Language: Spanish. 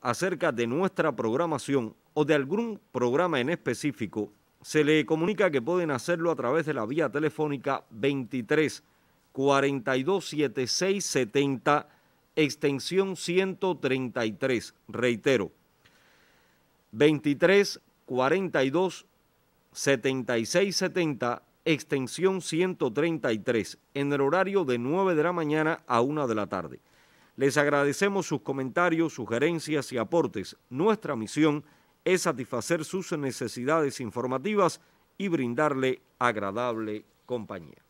acerca de nuestra programación o de algún programa en específico, se le comunica que pueden hacerlo a través de la vía telefónica 23 42 76 70 extensión 133. Reitero, 23 42 76 70 extensión 133 en el horario de 9 de la mañana a 1 de la tarde. Les agradecemos sus comentarios, sugerencias y aportes. Nuestra misión es satisfacer sus necesidades informativas y brindarle agradable compañía.